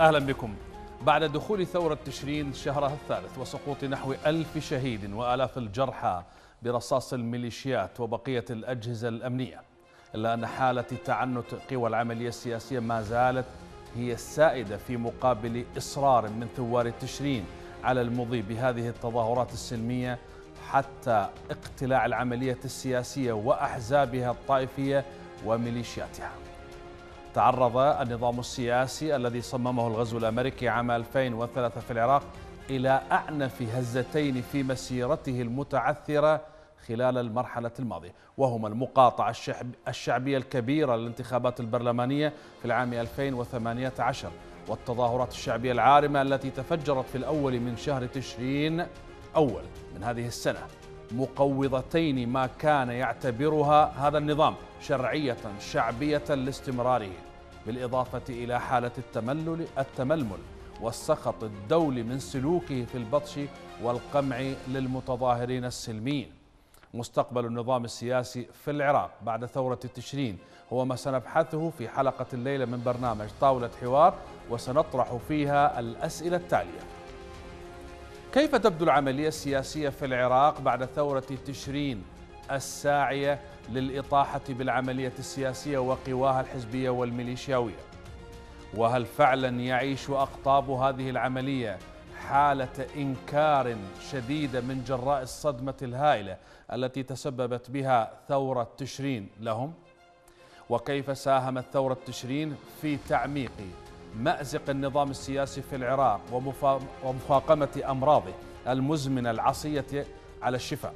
أهلا بكم بعد دخول ثورة تشرين شهرها الثالث وسقوط نحو ألف شهيد وآلاف الجرحى برصاص الميليشيات وبقية الأجهزة الأمنية إلا أن حالة تعنت قوى العملية السياسية ما زالت هي السائدة في مقابل إصرار من ثوار تشرين على المضي بهذه التظاهرات السلمية حتى اقتلاع العملية السياسية وأحزابها الطائفية وميليشياتها تعرض النظام السياسي الذي صممه الغزو الأمريكي عام 2003 في العراق إلى أعنف هزتين في مسيرته المتعثرة خلال المرحلة الماضية وهما المقاطعة الشعبية الكبيرة للانتخابات البرلمانية في العام 2018 والتظاهرات الشعبية العارمة التي تفجرت في الأول من شهر تشرين أول من هذه السنة مقوضتين ما كان يعتبرها هذا النظام شرعية شعبية لاستمراره بالإضافة إلى حالة التملل التململ والسخط الدولي من سلوكه في البطش والقمع للمتظاهرين السلميين مستقبل النظام السياسي في العراق بعد ثورة تشرين هو ما سنبحثه في حلقة الليلة من برنامج طاولة حوار وسنطرح فيها الأسئلة التالية كيف تبدو العملية السياسية في العراق بعد ثورة تشرين الساعية للإطاحة بالعملية السياسية وقواها الحزبية والميليشياوية وهل فعلا يعيش أقطاب هذه العملية حالة إنكار شديدة من جراء الصدمة الهائلة التي تسببت بها ثورة تشرين لهم؟ وكيف ساهمت ثورة تشرين في تعميق مأزق النظام السياسي في العراق ومفاقمة أمراضه المزمنة العصية على الشفاء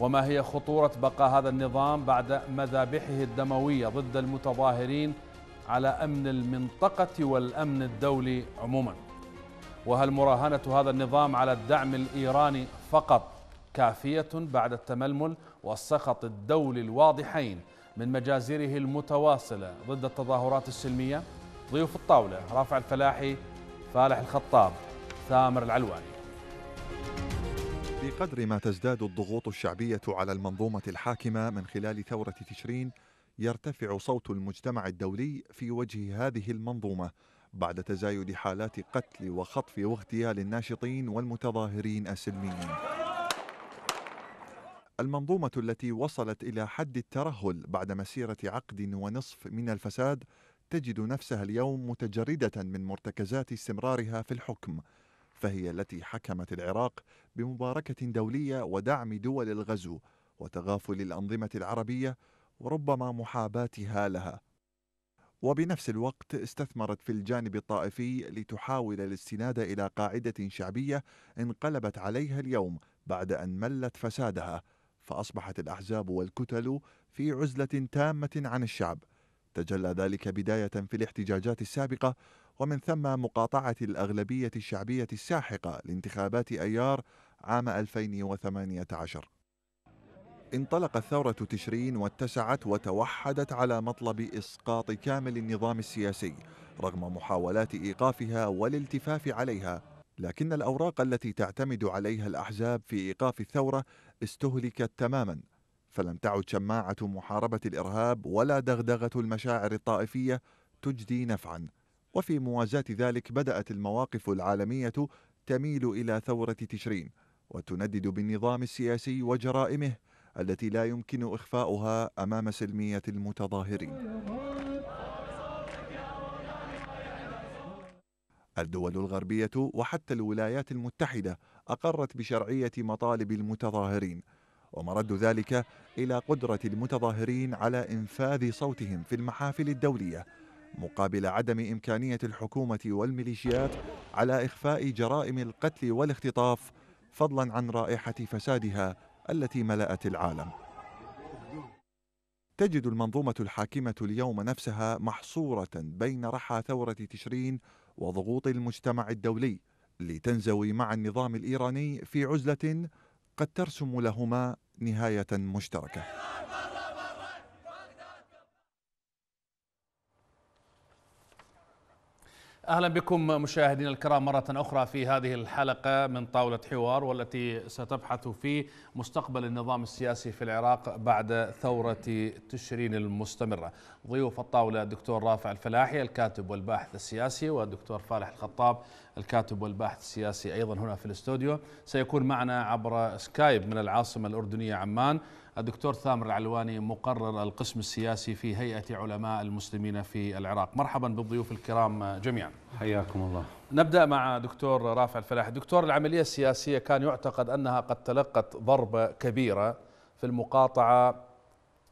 وما هي خطورة بقاء هذا النظام بعد مذابحه الدموية ضد المتظاهرين على أمن المنطقة والأمن الدولي عموما وهل مراهنة هذا النظام على الدعم الإيراني فقط كافية بعد التململ والسخط الدولي الواضحين من مجازره المتواصلة ضد التظاهرات السلمية؟ ضيوف الطاولة رافع الفلاحي فالح الخطاب ثامر العلواني بقدر ما تزداد الضغوط الشعبية على المنظومة الحاكمة من خلال ثورة تشرين يرتفع صوت المجتمع الدولي في وجه هذه المنظومة بعد تزايد حالات قتل وخطف واغتيال الناشطين والمتظاهرين السلميين المنظومة التي وصلت إلى حد الترهل بعد مسيرة عقد ونصف من الفساد تجد نفسها اليوم متجرده من مرتكزات استمرارها في الحكم فهي التي حكمت العراق بمباركه دوليه ودعم دول الغزو وتغافل الانظمه العربيه وربما محاباتها لها وبنفس الوقت استثمرت في الجانب الطائفي لتحاول الاستناد الى قاعده شعبيه انقلبت عليها اليوم بعد ان ملت فسادها فاصبحت الاحزاب والكتل في عزله تامه عن الشعب تجلى ذلك بداية في الاحتجاجات السابقة ومن ثم مقاطعة الأغلبية الشعبية الساحقة لانتخابات أيار عام 2018 انطلقت ثورة تشرين واتسعت وتوحدت على مطلب إسقاط كامل النظام السياسي رغم محاولات إيقافها والالتفاف عليها لكن الأوراق التي تعتمد عليها الأحزاب في إيقاف الثورة استهلكت تماما فلم تعد شماعة محاربة الإرهاب ولا دغدغة المشاعر الطائفية تجدي نفعا وفي مواجهة ذلك بدأت المواقف العالمية تميل إلى ثورة تشرين وتندد بالنظام السياسي وجرائمه التي لا يمكن إخفاؤها أمام سلمية المتظاهرين الدول الغربية وحتى الولايات المتحدة أقرت بشرعية مطالب المتظاهرين ومرد ذلك إلى قدرة المتظاهرين على إنفاذ صوتهم في المحافل الدولية مقابل عدم إمكانية الحكومة والميليشيات على إخفاء جرائم القتل والاختطاف فضلا عن رائحة فسادها التي ملأت العالم تجد المنظومة الحاكمة اليوم نفسها محصورة بين رحى ثورة تشرين وضغوط المجتمع الدولي لتنزوي مع النظام الإيراني في عزلة قد ترسم لهما نهايه مشتركه اهلا بكم مشاهدينا الكرام مره اخرى في هذه الحلقه من طاوله حوار والتي ستبحث في مستقبل النظام السياسي في العراق بعد ثوره تشرين المستمره. ضيوف الطاوله الدكتور رافع الفلاحي الكاتب والباحث السياسي والدكتور فالح الخطاب الكاتب والباحث السياسي ايضا هنا في الاستوديو، سيكون معنا عبر سكايب من العاصمه الاردنيه عمان الدكتور ثامر العلواني مقرر القسم السياسي في هيئة علماء المسلمين في العراق مرحبا بالضيوف الكرام جميعا حياكم الله نبدأ مع دكتور رافع الفلاح دكتور العملية السياسية كان يعتقد أنها قد تلقت ضربة كبيرة في المقاطعة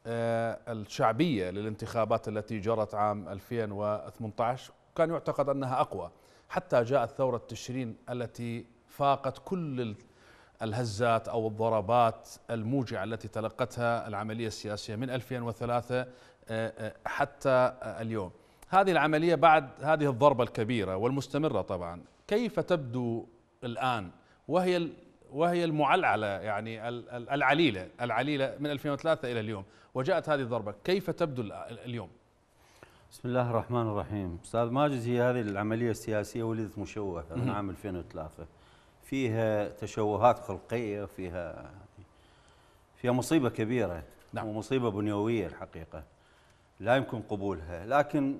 آه، الشعبية للانتخابات التي جرت عام 2018 كان يعتقد أنها أقوى حتى جاءت ثورة تشرين التي فاقت كل الهزات أو الضربات الموجعة التي تلقتها العملية السياسية من 2003 آه، آه، حتى آه، اليوم هذه العملية بعد هذه الضربة الكبيرة والمستمرة طبعا كيف تبدو الآن وهي وهي المعلعلة يعني العليلة العليلة من 2003 إلى اليوم وجاءت هذه الضربة كيف تبدو اليوم بسم الله الرحمن الرحيم أستاذ ماجد هي هذه العملية السياسية ولدت مشوهة من عام 2003 فيها تشوهات خلقيه فيها فيها مصيبه كبيره نعم. ومصيبه بنيويه الحقيقه لا يمكن قبولها لكن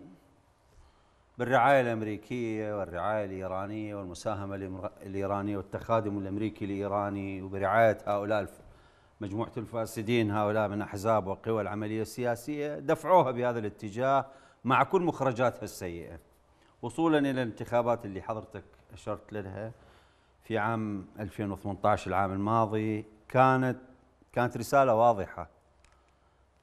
بالرعايه الامريكيه والرعايه الايرانيه والمساهمه الايرانيه والتخادم الامريكي الايراني وبرعايه هؤلاء مجموعه الفاسدين هؤلاء من احزاب وقوى العمليه السياسيه دفعوها بهذا الاتجاه مع كل مخرجاتها السيئه وصولا الى الانتخابات اللي حضرتك اشرت لها في عام 2018 العام الماضي كانت كانت رسالة واضحة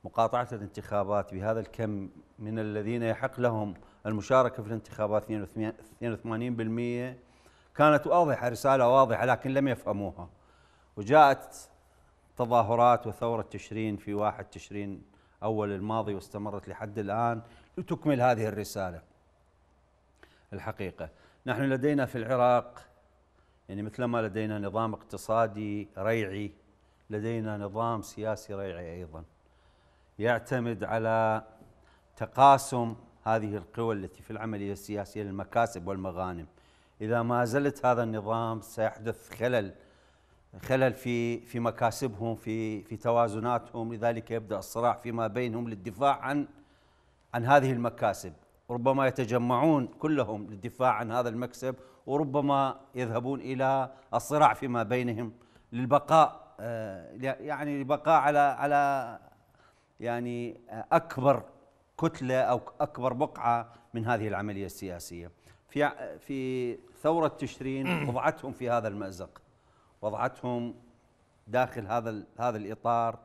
مقاطعة الانتخابات بهذا الكم من الذين يحق لهم المشاركة في الانتخابات 82% كانت واضحة رسالة واضحة لكن لم يفهموها وجاءت تظاهرات وثورة تشرين في 1 تشرين أول الماضي واستمرت لحد الآن لتكمل هذه الرسالة الحقيقة نحن لدينا في العراق يعني مثلما لدينا نظام اقتصادي ريعي لدينا نظام سياسي ريعي ايضا يعتمد على تقاسم هذه القوى التي في العمليه السياسيه للمكاسب والمغانم اذا ما زلت هذا النظام سيحدث خلل خلل في في مكاسبهم في في توازناتهم لذلك يبدا الصراع فيما بينهم للدفاع عن عن هذه المكاسب ربما يتجمعون كلهم للدفاع عن هذا المكسب وربما يذهبون الى الصراع فيما بينهم للبقاء آه، يعني لبقاء على على يعني اكبر كتله او اكبر بقعه من هذه العمليه السياسيه في في ثوره تشرين وضعتهم في هذا المازق وضعتهم داخل هذا هذا الاطار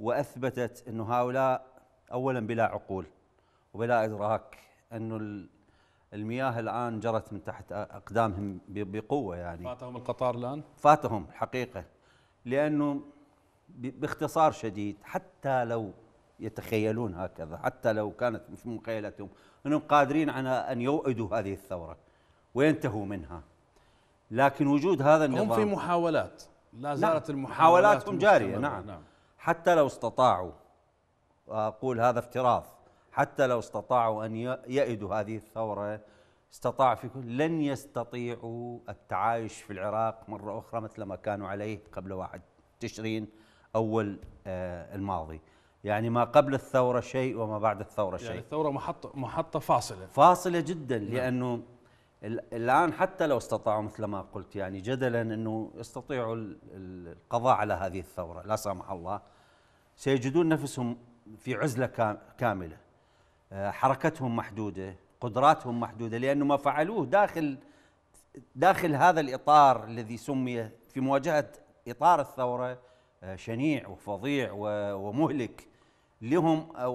واثبتت انه هؤلاء اولا بلا عقول وبلا ادراك انه المياه الآن جرت من تحت أقدامهم بقوة يعني فاتهم القطار الآن؟ فاتهم الحقيقة لأنه باختصار شديد حتى لو يتخيلون هكذا حتى لو كانت في مخيلتهم أنهم قادرين على أن يوئدوا هذه الثورة وينتهوا منها لكن وجود هذا النظام هم في محاولات لا نعم، زالت نعم. المحاولات محاولاتهم جارية نعم. نعم حتى لو استطاعوا أقول هذا افتراض حتى لو استطاعوا أن يئدوا هذه الثورة استطاع في كل لن يستطيعوا التعايش في العراق مرة أخرى مثل ما كانوا عليه قبل واحد تشرين أول آه، الماضي يعني ما قبل الثورة شيء وما بعد الثورة يعني شيء يعني الثورة محطة, محطة فاصلة فاصلة جدا نعم. لأنه الآن حتى لو استطاعوا مثل ما قلت يعني جدلا أنه يستطيعوا القضاء على هذه الثورة لا سمح الله سيجدون نفسهم في عزلة كاملة آه، حركتهم محدوده قدراتهم محدوده لانه ما فعلوه داخل داخل هذا الاطار الذي سمي في مواجهه اطار الثوره آه، شنيع وفظيع ومهلك لهم آه،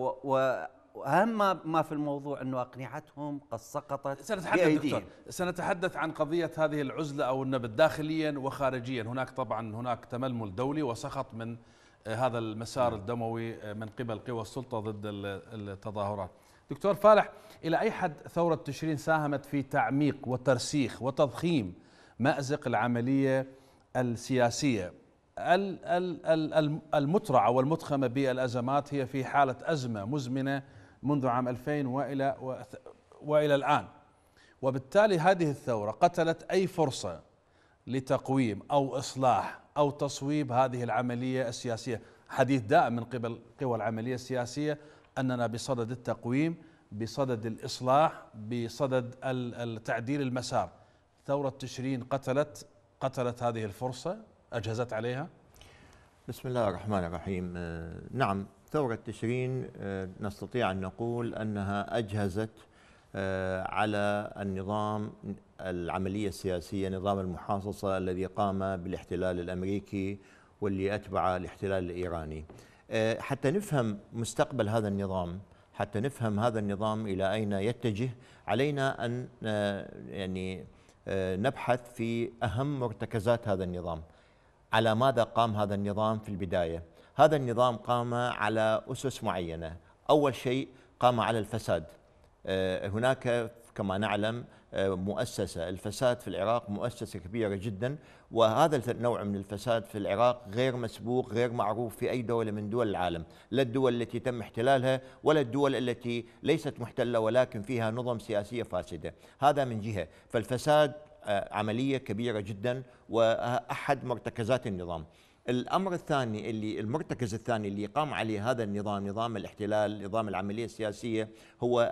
واهم ما في الموضوع انه اقنعتهم قد سقطت سنتحدث دكتور سنتحدث عن قضيه هذه العزله او النبت داخليا وخارجيا هناك طبعا هناك تململ دولي وسخط من هذا المسار الدموي من قبل قوى السلطة ضد التظاهرات دكتور فالح إلى أي حد ثورة تشرين ساهمت في تعميق وترسيخ وتضخيم مأزق العملية السياسية المترعة والمتخمة بالأزمات هي في حالة أزمة مزمنة منذ عام 2000 وإلى, وإلى الآن وبالتالي هذه الثورة قتلت أي فرصة لتقويم أو إصلاح أو تصويب هذه العملية السياسية حديث دائم من قبل قوى العملية السياسية أننا بصدد التقويم بصدد الإصلاح بصدد التعديل المسار ثورة تشرين قتلت قتلت هذه الفرصة أجهزت عليها بسم الله الرحمن الرحيم آه، نعم ثورة تشرين آه، نستطيع أن نقول أنها أجهزت آه، على النظام العملية السياسية نظام المحاصصة الذي قام بالاحتلال الأمريكي واللي أتبع الاحتلال الإيراني آه، حتى نفهم مستقبل هذا النظام حتى نفهم هذا النظام إلى أين يتجه علينا أن آه، يعني آه، نبحث في أهم مرتكزات هذا النظام على ماذا قام هذا النظام في البداية هذا النظام قام على أسس معينة أول شيء قام على الفساد هناك كما نعلم مؤسسة الفساد في العراق مؤسسة كبيرة جدا وهذا النوع من الفساد في العراق غير مسبوق غير معروف في أي دولة من دول العالم لا الدول التي تم احتلالها ولا الدول التي ليست محتلة ولكن فيها نظم سياسية فاسدة هذا من جهة فالفساد آه، عملية كبيرة جدا وأحد مرتكزات النظام الامر الثاني اللي المرتكز الثاني اللي قام عليه هذا النظام نظام الاحتلال نظام العمليه السياسيه هو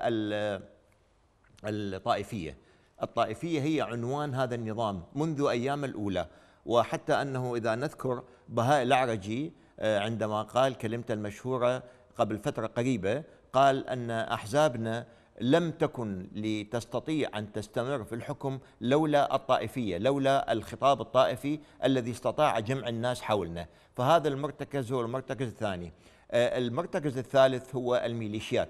الطائفيه الطائفية هي عنوان هذا النظام منذ أيام الأولى وحتى أنه إذا نذكر بهاء الأعرجي آه، عندما قال كلمته المشهورة قبل فترة قريبة قال أن أحزابنا لم تكن لتستطيع أن تستمر في الحكم لولا الطائفية لولا الخطاب الطائفي الذي استطاع جمع الناس حولنا فهذا المرتكز هو المرتكز الثاني آه، المرتكز الثالث هو الميليشيات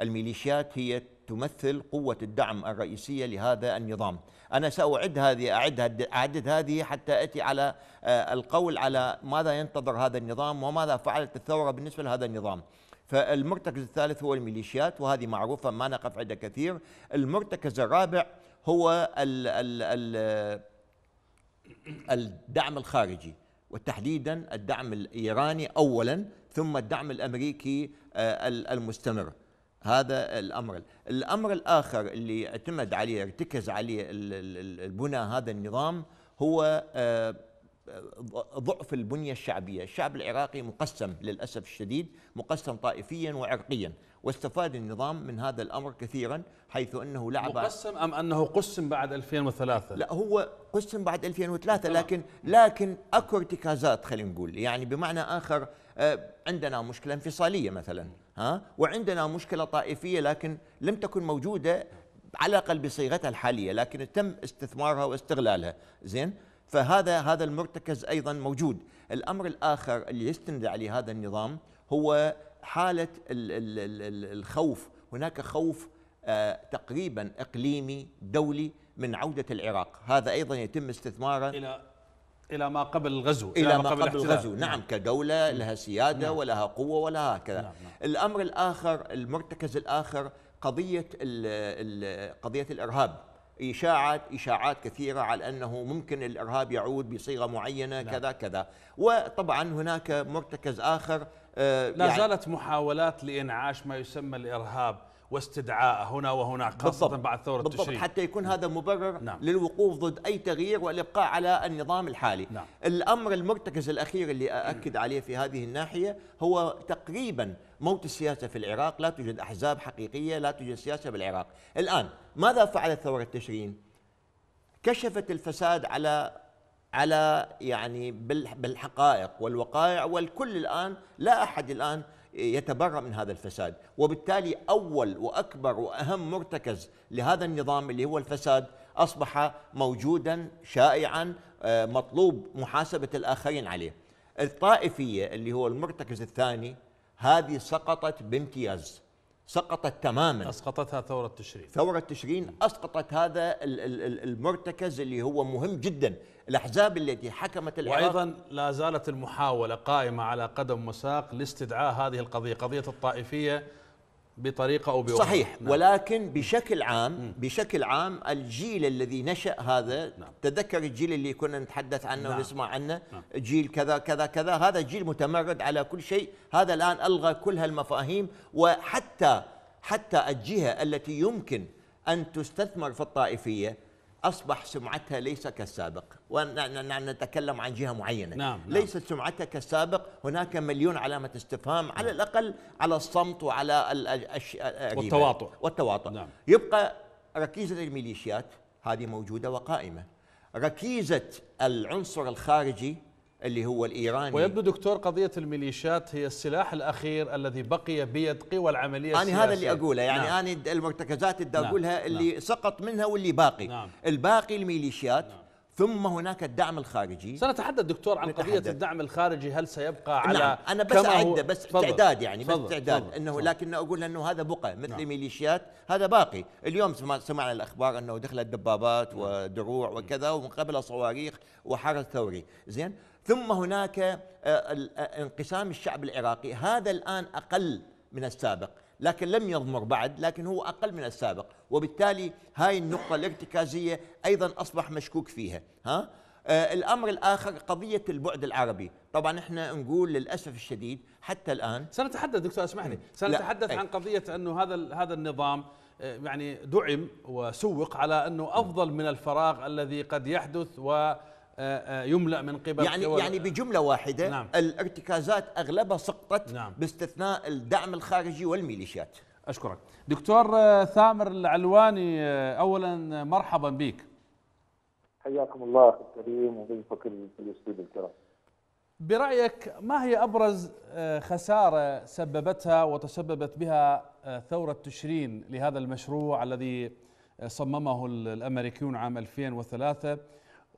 الميليشيات هي تمثل قوة الدعم الرئيسية لهذا النظام أنا سأعد هذه أعد أعدد هذه حتى أتي على آه، القول على ماذا ينتظر هذا النظام وماذا فعلت الثورة بالنسبة لهذا النظام فالمرتكز الثالث هو الميليشيات وهذه معروفة ما نقف عندها كثير المرتكز الرابع هو الـ الـ الـ آه، الدعم الخارجي وتحديدا الدعم الإيراني أولا ثم الدعم الأمريكي آه، المستمر هذا الامر الامر الاخر اللي اعتمد عليه ارتكز عليه البناء هذا النظام هو آه، ضعف البنيه الشعبيه، الشعب العراقي مقسم للاسف الشديد، مقسم طائفيا وعرقيا، واستفاد النظام من هذا الامر كثيرا حيث انه لعب مقسم ام انه قسم بعد 2003 لا هو قسم بعد 2003 لكن لكن اكو ارتكازات خلينا نقول يعني بمعنى اخر آه، عندنا مشكله انفصاليه مثلا ها وعندنا مشكله طائفيه لكن لم تكن موجوده على الاقل بصيغتها الحاليه لكن تم استثمارها واستغلالها زين فهذا هذا المرتكز ايضا موجود الامر الاخر اللي يستند عليه هذا النظام هو حاله الخوف هناك خوف آه، تقريبا اقليمي دولي من عوده العراق هذا ايضا يتم استثماره الى الى ما قبل الغزو الى, إلى ما قبل, قبل الغزو نعم, نعم كدوله نعم. لها سياده نعم ولها قوه ولا هكذا نعم نعم الامر الاخر المرتكز الاخر قضيه الـ الـ قضيه الارهاب إشاعات إشاعات كثيرة على أنه ممكن الإرهاب يعود بصيغة معينة نعم. كذا كذا وطبعا هناك مرتكز آخر آه لا يعني زالت محاولات لإنعاش ما يسمى الإرهاب واستدعاء هنا وهناك خاصة بالضبط بعد ثورة بالضبط تشرين حتى يكون نعم. هذا مبرر نعم للوقوف ضد أي تغيير والإبقاء على النظام الحالي نعم الأمر المرتكز الأخير اللي أؤكد نعم. عليه في هذه الناحية هو تقريبا موت السياسة في العراق لا توجد أحزاب حقيقية لا توجد سياسة بالعراق الآن ماذا فعلت ثورة تشرين كشفت الفساد على على يعني بالحقائق والوقائع والكل الان لا احد الان يتبرأ من هذا الفساد وبالتالي أول وأكبر وأهم مرتكز لهذا النظام اللي هو الفساد أصبح موجودا شائعا آه، مطلوب محاسبة الآخرين عليه الطائفية اللي هو المرتكز الثاني هذه سقطت بامتياز سقطت تماما اسقطتها ثوره تشرين ثوره تشرين اسقطت هذا المرتكز اللي هو مهم جدا الاحزاب التي حكمت العراق وايضا لا زالت المحاوله قائمه على قدم وساق لاستدعاء هذه القضيه قضيه الطائفيه بطريقه او باخرى صحيح نعم. ولكن بشكل عام بشكل عام الجيل الذي نشا هذا نعم. تذكر الجيل اللي كنا نتحدث عنه نعم. ونسمع عنه نعم. جيل كذا كذا كذا هذا جيل متمرد على كل شيء هذا الان الغى كل هالمفاهيم وحتى حتى الجهه التي يمكن ان تستثمر في الطائفيه اصبح سمعتها ليس كالسابق ونتكلم عن جهه معينه نعم, نعم. ليست سمعتها كالسابق هناك مليون علامه استفهام على الاقل على الصمت وعلى والتواطؤ والتواطؤ نعم. يبقى ركيزه الميليشيات هذه موجوده وقائمه ركيزه العنصر الخارجي اللي هو الإيراني ويبدو دكتور قضية الميليشيات هي السلاح الأخير الذي بقي بيد قوى العملية السياسيه أنا هذا اللي أقوله يعني نعم. أنا المرتكزات اللي نعم. أقولها اللي نعم. سقط منها واللي باقي نعم. الباقي الميليشيات نعم. ثم هناك الدعم الخارجي سنتحدث دكتور عن نتحدث. قضية الدعم الخارجي هل سيبقى نعم. على نعم. أنا بس أعده بس فضل. يعني فضل. بس تعداد فضل. أنه فضل. لكن أقول أنه هذا بقى مثل نعم. ميليشيات هذا باقي اليوم سمعنا الأخبار أنه دخلت دبابات نعم. ودروع نعم. وكذا ومن قبل صواريخ وحرس ثوري زين ثم هناك آه، آه، انقسام الشعب العراقي هذا الآن أقل من السابق لكن لم يضمر بعد لكن هو أقل من السابق وبالتالي هاي النقطة الارتكازية أيضا أصبح مشكوك فيها ها؟ آه، الامر الاخر قضيه البعد العربي طبعا احنا نقول للاسف الشديد حتى الان سنتحدث دكتور اسمحني سنتحدث إيه. عن قضيه انه هذا هذا النظام يعني دعم وسوق على انه افضل من الفراغ الذي قد يحدث و يملأ من قبل يعني يعني بجملة واحدة نعم الارتكازات أغلبها سقطت نعم باستثناء الدعم الخارجي والميليشيات أشكرك دكتور آه، ثامر العلواني آه، أولا آه، مرحبا بك حياكم الله أخي الكريم وضيفك الأستاذ الكرام برأيك ما هي أبرز خسارة سببتها وتسببت بها ثورة تشرين لهذا المشروع الذي صممه الأمريكيون عام 2003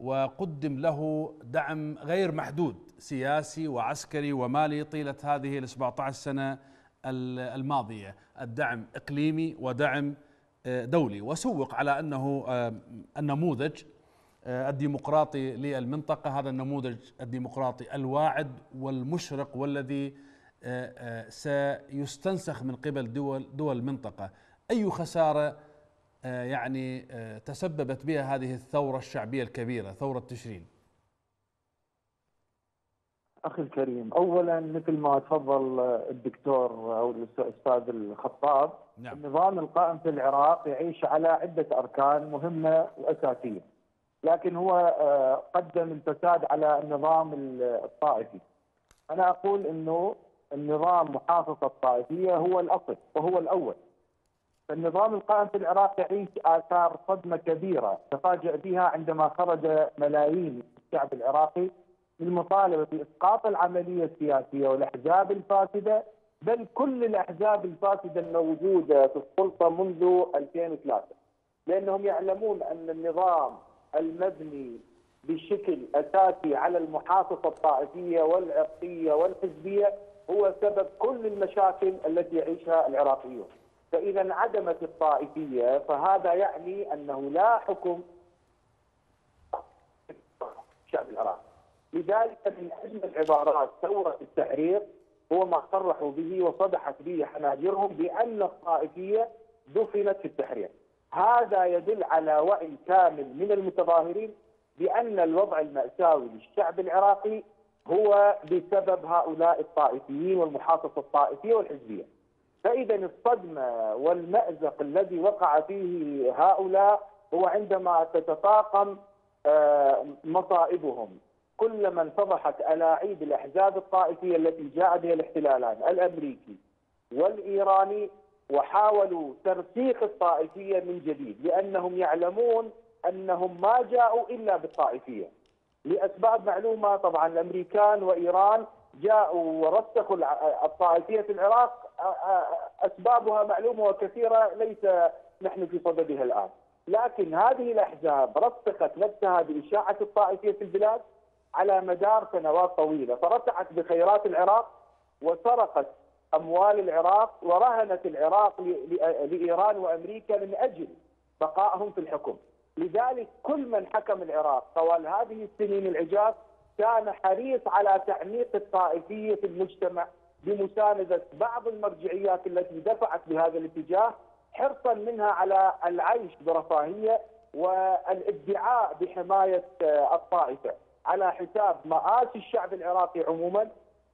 وقدم له دعم غير محدود سياسي وعسكري ومالي طيلة هذه ال 17 سنة الماضية الدعم إقليمي ودعم آه، دولي وسوق على أنه آه، النموذج آه، الديمقراطي للمنطقة هذا النموذج الديمقراطي الواعد والمشرق والذي سيستنسخ من قبل دول دول المنطقة أي خسارة آه، يعني آه، تسببت بها هذه الثورة الشعبية الكبيرة ثورة تشرين أخي الكريم أولا مثل ما تفضل الدكتور أو الأستاذ الخطاب نعم. النظام القائم في العراق يعيش على عدة أركان مهمة وأساسية لكن هو آه، قدم الفساد على النظام الطائفي أنا أقول أنه النظام محافظة الطائفية هو الأصل وهو الأول فالنظام القائم في العراق يعيش آثار صدمة كبيرة تفاجئ بها عندما خرج ملايين الشعب العراقي للمطالبة بإسقاط العملية السياسية والأحزاب الفاسدة بل كل الأحزاب الفاسدة الموجودة في السلطة منذ 2003 لأنهم يعلمون أن النظام المبني بشكل أساسي على المحافظة الطائفية والعرقية والحزبية هو سبب كل المشاكل التي يعيشها العراقيون فإذا انعدمت الطائفية فهذا يعني أنه لا حكم الشعب العراقي لذلك من أجمل عبارات ثورة التحرير هو ما صرحوا به وصدحت به حناجرهم بأن الطائفية دفنت في التحرير هذا يدل على وعي كامل من المتظاهرين بأن الوضع المأساوي للشعب العراقي هو بسبب هؤلاء الطائفيين والمحاصصة الطائفية والحزبية فإذا الصدمة والمأزق الذي وقع فيه هؤلاء هو عندما تتفاقم آه، مصائبهم كلما انفضحت ألاعيب الأحزاب الطائفية التي جاء بها الاحتلالان الأمريكي والإيراني وحاولوا ترسيخ الطائفية من جديد لأنهم يعلمون أنهم ما جاءوا إلا بالطائفية لأسباب معلومة طبعا الأمريكان وإيران جاءوا ورسخوا الطائفية في العراق أسبابها معلومة وكثيرة ليس نحن في صددها الآن لكن هذه الأحزاب رسخت نفسها بإشاعة الطائفية في البلاد على مدار سنوات طويلة فرتعت بخيرات العراق وسرقت أموال العراق ورهنت العراق لإيران وأمريكا من أجل بقائهم في الحكم لذلك كل من حكم العراق طوال هذه السنين العجاف كان حريص على تعميق الطائفية في المجتمع بمساندة بعض المرجعيات التي دفعت بهذا الاتجاه حرصا منها على العيش برفاهية والادعاء بحماية آه، الطائفة على حساب مآسي الشعب العراقي عموما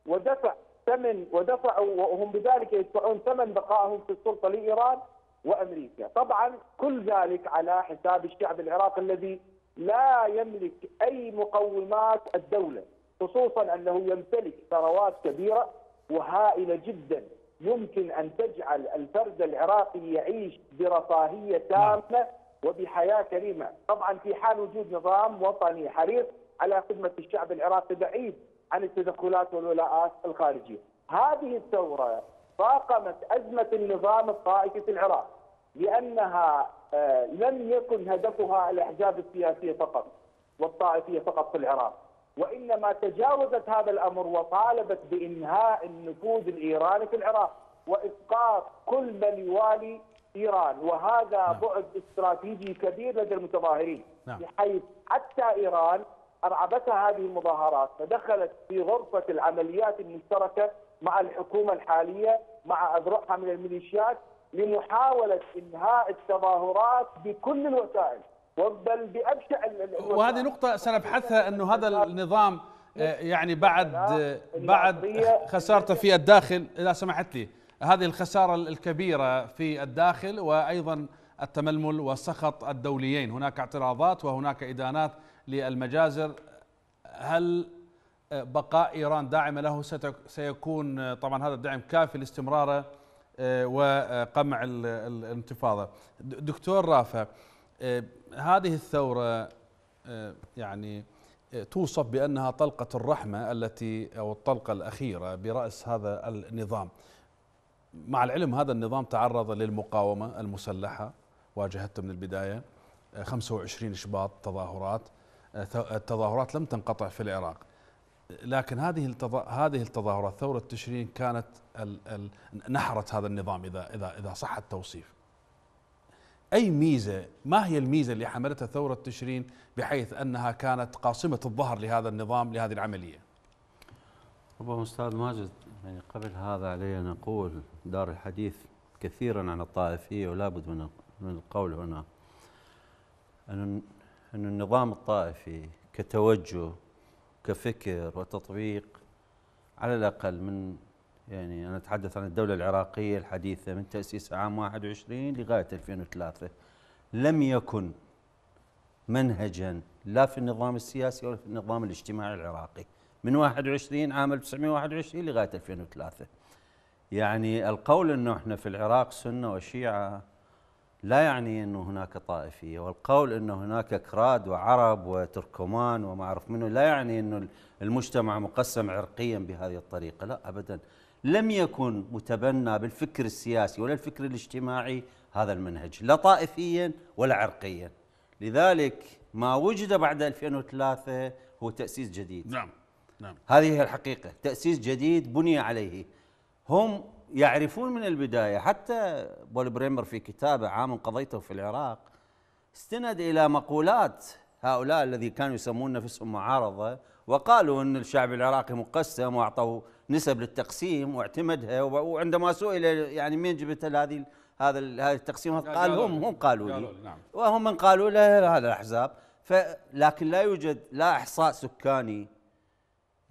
ودفع ثمن ودفعوا وهم بذلك يدفعون ثمن بقائهم في السلطة لإيران وأمريكا طبعا كل ذلك على حساب الشعب العراقي الذي لا يملك أي مقومات الدولة خصوصا أنه يمتلك ثروات كبيرة وهائلة جدا يمكن أن تجعل الفرد العراقي يعيش برفاهية نعم. تامة وبحياة كريمة طبعا في حال وجود نظام وطني حريص على خدمة الشعب العراقي بعيد عن التدخلات والولاءات الخارجية هذه الثورة طاقمت أزمة النظام الطائفي في العراق لأنها آه، لم يكن هدفها الأحزاب السياسية فقط والطائفية فقط في العراق وإنما تجاوزت هذا الأمر وطالبت بإنهاء النفوذ الإيراني في العراق وإسقاط كل من يوالي إيران وهذا نعم. بعد استراتيجي كبير لدى المتظاهرين نعم. بحيث حتى إيران أرعبتها هذه المظاهرات فدخلت في غرفة العمليات المشتركة مع الحكومة الحالية مع أذرعها من الميليشيات لمحاولة إنهاء التظاهرات بكل الوسائل بل بابشع وهذه نقطه سنبحثها انه هذا النظام آه، يعني بعد آه، بعد خسارته في الداخل اذا سمحت لي هذه الخساره الكبيره في الداخل وايضا التململ والسخط الدوليين هناك اعتراضات وهناك إدانات للمجازر هل آه، بقاء إيران داعمة له سيكون طبعا هذا الدعم كافي لاستمراره وقمع الانتفاضة دكتور رافع آه، هذه الثورة آه، يعني آه، توصف بأنها طلقة الرحمة التي أو الطلقة الأخيرة برأس هذا النظام مع العلم هذا النظام تعرض للمقاومة المسلحة واجهته من البداية 25 شباط تظاهرات التظاهرات لم تنقطع في العراق لكن هذه هذه التظاهرات ثورة تشرين كانت نحرت هذا النظام إذا إذا إذا صح التوصيف أي ميزة ما هي الميزة اللي حملتها ثورة تشرين بحيث أنها كانت قاصمة الظهر لهذا النظام لهذه العملية ربما أستاذ ماجد يعني قبل هذا علي أن أقول دار الحديث كثيرا عن الطائفية ولا بد من من القول هنا أن أن النظام الطائفي كتوجه كفكر وتطبيق على الأقل من يعني أنا أتحدث عن الدولة العراقية الحديثة من تأسيسها عام 21 لغاية 2003 لم يكن منهجا لا في النظام السياسي ولا في النظام الاجتماعي العراقي من 21 عام 1921 لغاية 2003 يعني القول أنه احنا في العراق سنة وشيعة لا يعني أنه هناك طائفية والقول أنه هناك كراد وعرب وتركمان وما أعرف منه لا يعني أنه المجتمع مقسم عرقيا بهذه الطريقة لا أبداً لم يكن متبنى بالفكر السياسي ولا الفكر الاجتماعي هذا المنهج لا طائفيا ولا عرقيا لذلك ما وجد بعد 2003 هو تأسيس جديد نعم نعم هذه هي الحقيقة تأسيس جديد بني عليه هم يعرفون من البداية حتى بول بريمر في كتابه عام قضيته في العراق استند إلى مقولات هؤلاء الذي كانوا يسمون نفسهم معارضة وقالوا أن الشعب العراقي مقسم وأعطوا نسب للتقسيم واعتمدها وعندما سئل يعني مين جبت هذه هذا هذه التقسيم قال هم هم قالوا لي نعم. وهم من قالوا له هذا الاحزاب لكن لا يوجد لا احصاء سكاني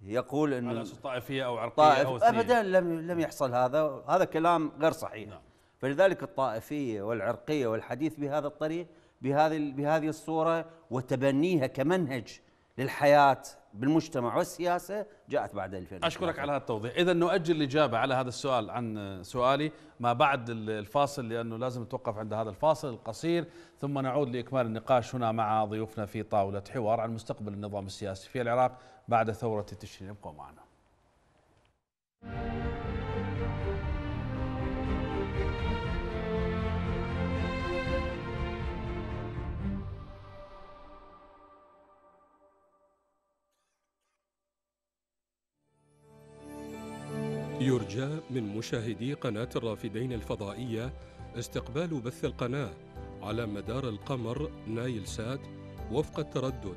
يقول انه طائفيه او عرقيه طائف او ابدا لم لم يحصل هذا هذا كلام غير صحيح نعم. فلذلك الطائفيه والعرقيه والحديث بهذا الطريق بهذه بهذه الصوره وتبنيها كمنهج للحياه بالمجتمع والسياسه جاءت بعد 2000 اشكرك على هذا التوضيح، اذا نؤجل الاجابه على هذا السؤال عن سؤالي ما بعد الفاصل لانه لازم نتوقف عند هذا الفاصل القصير ثم نعود لاكمال النقاش هنا مع ضيوفنا في طاوله حوار عن مستقبل النظام السياسي في العراق بعد ثوره تشرين ابقوا معنا. يرجى من مشاهدي قناة الرافدين الفضائية استقبال بث القناة على مدار القمر نايل سات وفق التردد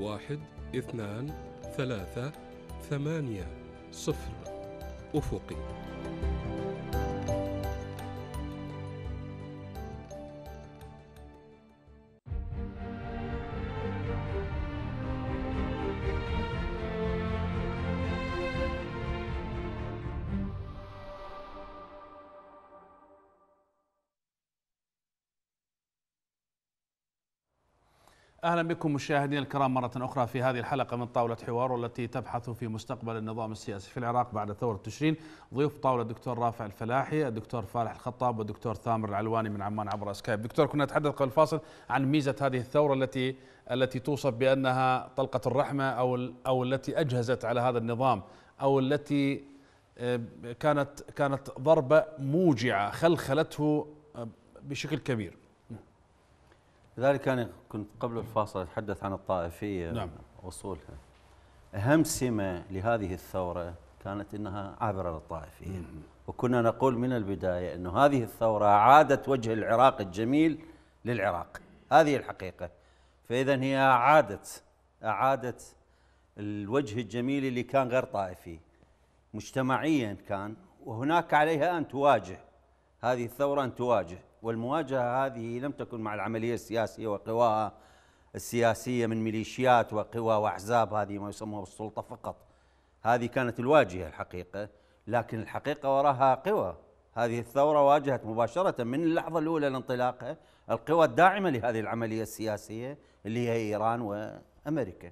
واحد اثنان ثلاثة ثمانية صفر أفقي اهلا بكم مشاهدينا الكرام مره اخرى في هذه الحلقه من طاوله حوار والتي تبحث في مستقبل النظام السياسي في العراق بعد ثوره تشرين، ضيوف طاوله الدكتور رافع الفلاحي، الدكتور فالح الخطاب والدكتور ثامر العلواني من عمان عبر سكايب. دكتور كنا نتحدث قبل الفاصل عن ميزه هذه الثوره التي التي توصف بانها طلقه الرحمه او او التي اجهزت على هذا النظام او التي آه، كانت كانت ضربه موجعه خلخلته آه، بشكل كبير. لذلك أنا كنت قبل الفاصل أتحدث عن الطائفية نعم. وصولها أهم سمة لهذه الثورة كانت أنها عابرة للطائفية مم. وكنا نقول من البداية أن هذه الثورة عادت وجه العراق الجميل للعراق هذه الحقيقة فإذا هي أعادت أعادت الوجه الجميل اللي كان غير طائفي مجتمعيا كان وهناك عليها أن تواجه هذه الثورة أن تواجه والمواجهة هذه لم تكن مع العملية السياسية وقواها السياسية من ميليشيات وقوى وأحزاب هذه ما يسموها بالسلطة فقط هذه كانت الواجهة الحقيقة لكن الحقيقة وراها قوى هذه الثورة واجهت مباشرة من اللحظة الأولى لانطلاقها القوى الداعمة لهذه العملية السياسية اللي هي إيران وأمريكا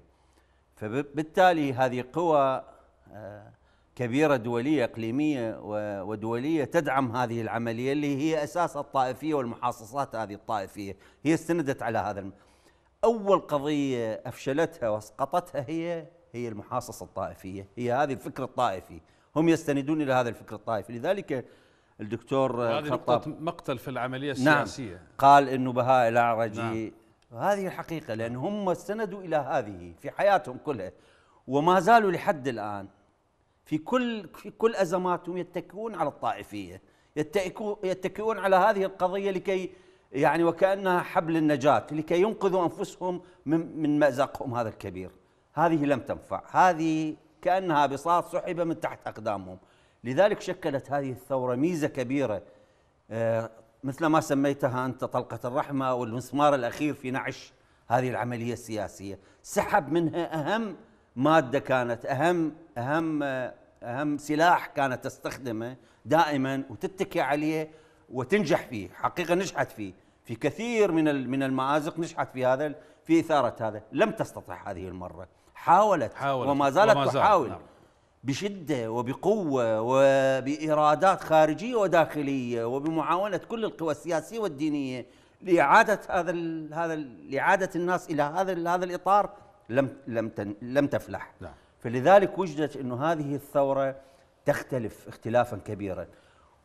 فبالتالي هذه قوى آه، كبيرة دولية إقليمية ودولية تدعم هذه العملية اللي هي أساس الطائفية والمحاصصات هذه الطائفية هي استندت على هذا الم... أول قضية أفشلتها وأسقطتها هي هي المحاصصة الطائفية هي هذه الفكر الطائفي هم يستندون إلى هذا الفكر الطائفي لذلك الدكتور هذه نقطة مقتل في العملية نعم. السياسية نعم قال أنه بهاء الأعرجي نعم هذه الحقيقة لأن هم استندوا إلى هذه في حياتهم كلها وما زالوا لحد الآن في كل في كل ازماتهم يتكئون على الطائفيه يتكئون على هذه القضيه لكي يعني وكانها حبل النجاه لكي ينقذوا انفسهم من من مازقهم هذا الكبير هذه لم تنفع هذه كانها بساط سحب من تحت اقدامهم لذلك شكلت هذه الثوره ميزه كبيره آه، مثل ما سميتها انت طلقه الرحمه والمسمار الاخير في نعش هذه العمليه السياسيه سحب منها اهم ماده كانت اهم اهم اهم سلاح كانت تستخدمه دائما وتتكي عليه وتنجح فيه حقيقه نجحت فيه في كثير من من المازق نجحت في هذا في اثاره هذا لم تستطع هذه المره حاولت, حاولت وما زالت وما زال. تحاول نعم. بشده وبقوه وبارادات خارجيه وداخليه وبمعاونه كل القوى السياسيه والدينيه لاعاده هذا هذا لاعاده الناس الى هذا هذا الاطار لم لم لم تفلح نعم. فلذلك وجدت انه هذه الثوره تختلف اختلافا كبيرا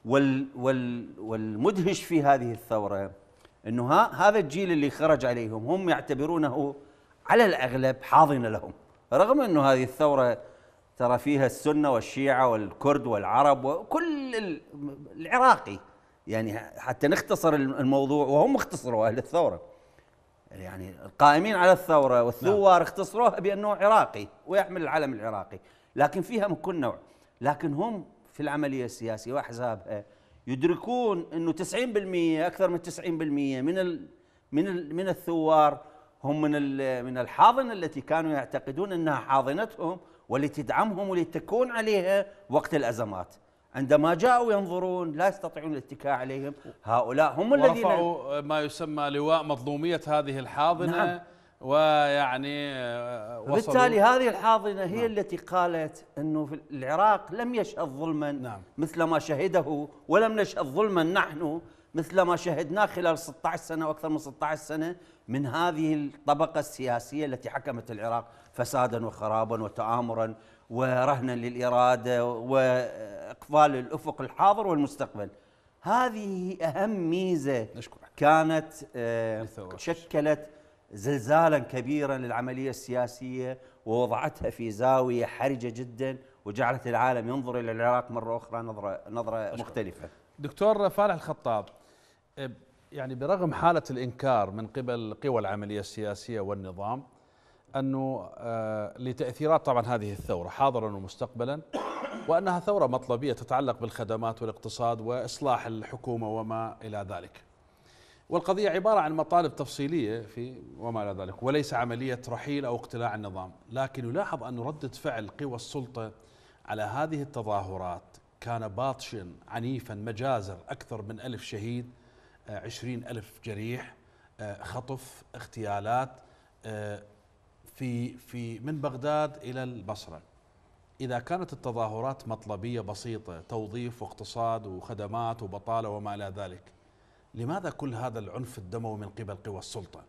وال وال والمدهش في هذه الثوره انه هذا الجيل اللي خرج عليهم هم يعتبرونه على الاغلب حاضنه لهم رغم انه هذه الثوره ترى فيها السنه والشيعه والكرد والعرب وكل العراقي يعني حتى نختصر الموضوع وهم اختصروا اهل الثوره يعني القائمين على الثورة والثوار نعم. اختصروها بأنه عراقي ويحمل العلم العراقي لكن فيها من كل نوع لكن هم في العملية السياسية وأحزابها يدركون أنه 90% أكثر من 90% من الـ من الـ من الثوار هم من من الحاضنة التي كانوا يعتقدون أنها حاضنتهم والتي تدعمهم والتي تكون عليها وقت الأزمات عندما جاءوا ينظرون لا يستطيعون الاتكاء عليهم هؤلاء هم الذين رفعوا ما يسمى لواء مظلومية هذه الحاضنة نعم ويعني آه، بالتالي هذه الحاضنة هي نعم التي قالت أنه في العراق لم يشهد ظلما نعم مثل ما شهده ولم نشهد ظلما نحن مثل ما شهدناه خلال 16 سنة وأكثر من 16 سنة من هذه الطبقة السياسية التي حكمت العراق فسادا وخرابا وتآمرا ورهنا للإرادة و اقفال الافق الحاضر والمستقبل هذه اهم ميزه نشكرك. كانت آه، شكلت زلزالا كبيرا للعمليه السياسيه ووضعتها في زاويه حرجه جدا وجعلت العالم ينظر الى العراق مره اخرى نظره نظره أشكرك. مختلفه. دكتور فالح الخطاب آه، يعني برغم حاله الانكار من قبل قوى العمليه السياسيه والنظام انه آه، لتاثيرات طبعا هذه الثوره حاضرا ومستقبلا وأنها ثورة مطلبية تتعلق بالخدمات والاقتصاد وإصلاح الحكومة وما إلى ذلك والقضية عبارة عن مطالب تفصيلية في وما إلى ذلك وليس عملية رحيل أو اقتلاع النظام لكن يلاحظ أن ردة فعل قوى السلطة على هذه التظاهرات كان باطشا عنيفا مجازر أكثر من ألف شهيد آه، عشرين ألف جريح آه، خطف اغتيالات آه، في في من بغداد إلى البصرة إذا كانت التظاهرات مطلبية بسيطة توظيف واقتصاد وخدمات وبطالة وما إلى ذلك لماذا كل هذا العنف الدموي من قبل قوى السلطة؟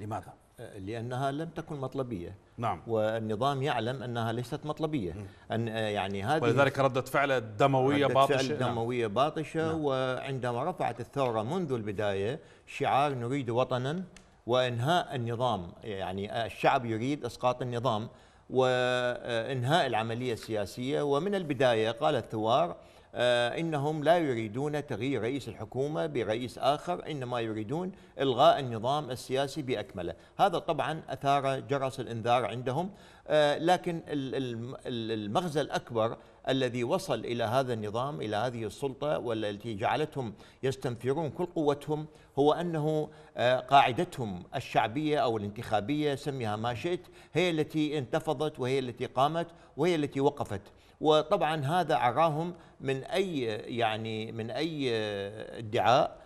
لماذا؟ أه، لأنها لم تكن مطلبية نعم والنظام يعلم أنها ليست مطلبية م. أن أه، يعني هذه ولذلك ردة فعل دموية باطشة فعل نعم. دموية نعم. باطشة نعم. وعندما رفعت الثورة منذ البداية شعار نريد وطنا وإنهاء النظام يعني الشعب يريد إسقاط النظام وإنهاء العملية السياسية ومن البداية قال الثوار آه، إنهم لا يريدون تغيير رئيس الحكومة برئيس آخر إنما يريدون إلغاء النظام السياسي بأكمله هذا طبعا أثار جرس الإنذار عندهم آه، لكن المغزى الأكبر الذي وصل إلى هذا النظام إلى هذه السلطة والتي جعلتهم يستنفرون كل قوتهم هو أنه آه، قاعدتهم الشعبية أو الانتخابية سميها ما شئت هي التي انتفضت وهي التي قامت وهي التي وقفت وطبعا هذا عراهم من أي يعني من أي آه، ادعاء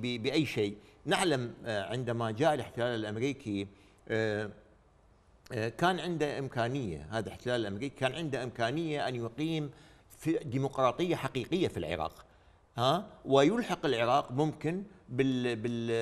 بأي شيء نعلم آه، عندما جاء الاحتلال الأمريكي آه، كان عنده امكانيه هذا الاحتلال الامريكي كان عنده امكانيه ان يقيم في ديمقراطيه حقيقيه في العراق ها ويلحق العراق ممكن بال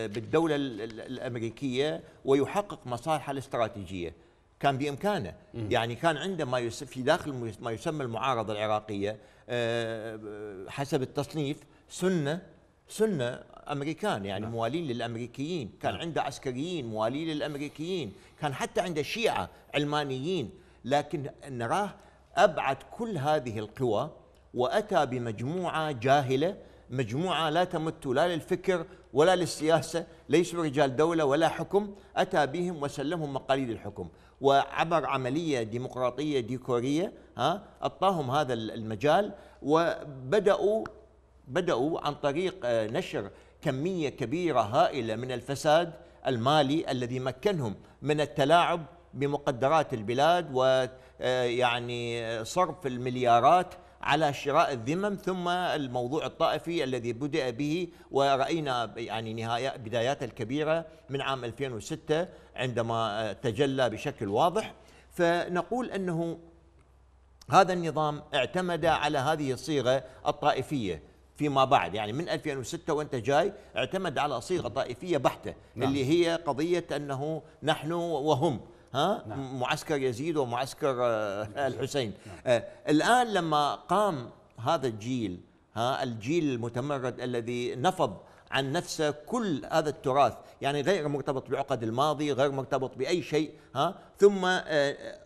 بالدوله الامريكيه ويحقق مصالحه الاستراتيجيه كان بامكانه يعني كان عنده ما في داخل ما يسمى المعارضه العراقيه آه، حسب التصنيف سنه سنه امريكان يعني نعم. موالين للامريكيين كان نعم. عنده عسكريين موالين للامريكيين كان حتى عنده شيعه علمانيين لكن نراه ابعد كل هذه القوى واتى بمجموعه جاهله مجموعه لا تمت لا للفكر ولا للسياسه ليسوا رجال دوله ولا حكم اتى بهم وسلمهم مقاليد الحكم وعبر عمليه ديمقراطيه ديكوريه ها اعطاهم هذا المجال وبداوا بدأوا عن طريق آه، نشر كمية كبيرة هائلة من الفساد المالي الذي مكنهم من التلاعب بمقدرات البلاد ويعني آه، آه، صرف المليارات على شراء الذمم ثم الموضوع الطائفي الذي بدأ به ورأينا يعني نهاية بدايات الكبيرة من عام 2006 عندما تجلى بشكل واضح فنقول أنه هذا النظام اعتمد على هذه الصيغة الطائفية فيما بعد يعني من 2006 وانت جاي اعتمد على صيغه طائفيه نعم. بحته نعم. اللي هي قضيه انه نحن وهم ها نعم. معسكر يزيد ومعسكر آه، نعم. الحسين نعم. آه، الان لما قام هذا الجيل ها الجيل المتمرد الذي نفض عن نفسه كل هذا التراث يعني غير مرتبط بعقد الماضي غير مرتبط بأي شيء ها ثم آه،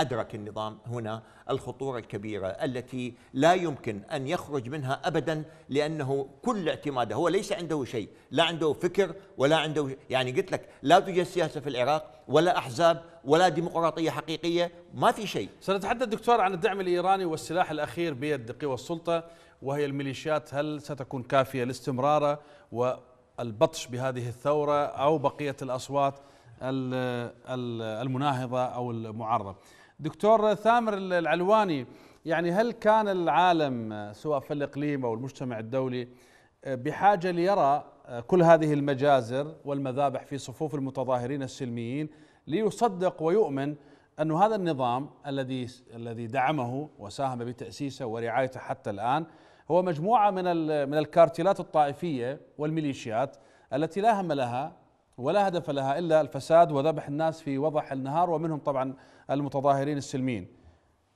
أدرك النظام هنا الخطورة الكبيرة التي لا يمكن أن يخرج منها أبدا لأنه كل اعتماده هو ليس عنده شيء لا عنده فكر ولا عنده يعني قلت لك لا توجد سياسة في العراق ولا أحزاب ولا ديمقراطية حقيقية ما في شيء سنتحدث دكتور عن الدعم الإيراني والسلاح الأخير بيد قوى السلطة وهي الميليشيات هل ستكون كافية لاستمراره والبطش بهذه الثورة أو بقية الأصوات المناهضة أو المعارضة دكتور ثامر العلواني يعني هل كان العالم سواء في الإقليم أو المجتمع الدولي آه، بحاجة ليرى آه، كل هذه المجازر والمذابح في صفوف المتظاهرين السلميين ليصدق ويؤمن أن هذا النظام الذي الذي دعمه وساهم بتأسيسه ورعايته حتى الآن هو مجموعة من من الكارتيلات الطائفية والميليشيات التي لا هم لها ولا هدف لها الا الفساد وذبح الناس في وضح النهار ومنهم طبعا المتظاهرين السلميين.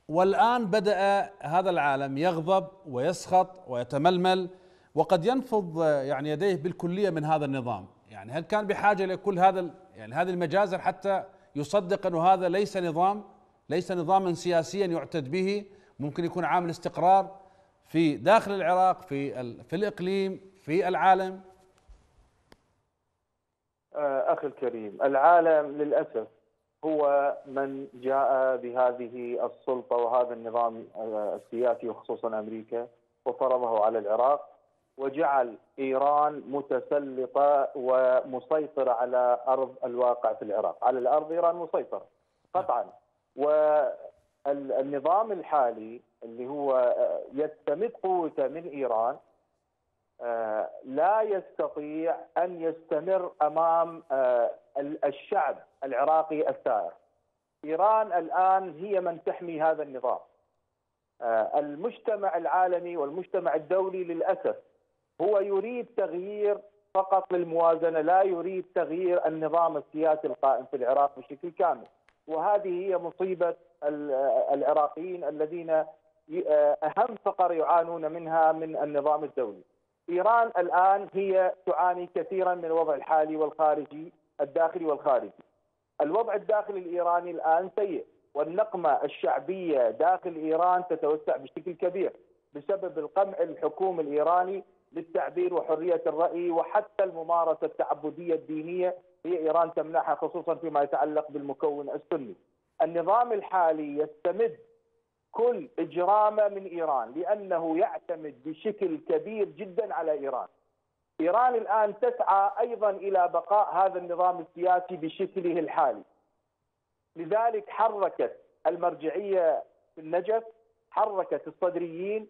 والان بدا هذا العالم يغضب ويسخط ويتململ وقد ينفض يعني يديه بالكليه من هذا النظام، يعني هل كان بحاجه لكل هذا يعني هذه المجازر حتى يصدق انه هذا ليس نظام ليس نظاما سياسيا يعتد به، ممكن يكون عامل استقرار في داخل العراق في في الاقليم في العالم آه، اخي الكريم العالم للاسف هو من جاء بهذه السلطه وهذا النظام آه، السياسي وخصوصا امريكا وفرضه على العراق وجعل ايران متسلطه ومسيطره على ارض الواقع في العراق، على الارض ايران مسيطره قطعا والنظام الحالي اللي هو آه، يستمد قوته من ايران آه، لا يستطيع ان يستمر امام آه، الشعب العراقي الثائر. ايران الان هي من تحمي هذا النظام. آه، المجتمع العالمي والمجتمع الدولي للاسف هو يريد تغيير فقط للموازنه، لا يريد تغيير النظام السياسي القائم في العراق بشكل كامل. وهذه هي مصيبه العراقيين الذين اهم فقر يعانون منها من النظام الدولي. إيران الآن هي تعاني كثيرا من الوضع الحالي والخارجي الداخلي والخارجي الوضع الداخلي الإيراني الآن سيء والنقمة الشعبية داخل إيران تتوسع بشكل كبير بسبب القمع الحكومي الإيراني للتعبير وحرية الرأي وحتى الممارسة التعبدية الدينية هي إيران تمنحها خصوصا فيما يتعلق بالمكون السني النظام الحالي يستمد كل إجرامة من إيران لأنه يعتمد بشكل كبير جدا على إيران إيران الآن تسعى أيضا إلى بقاء هذا النظام السياسي بشكله الحالي لذلك حركت المرجعية في النجف حركت الصدريين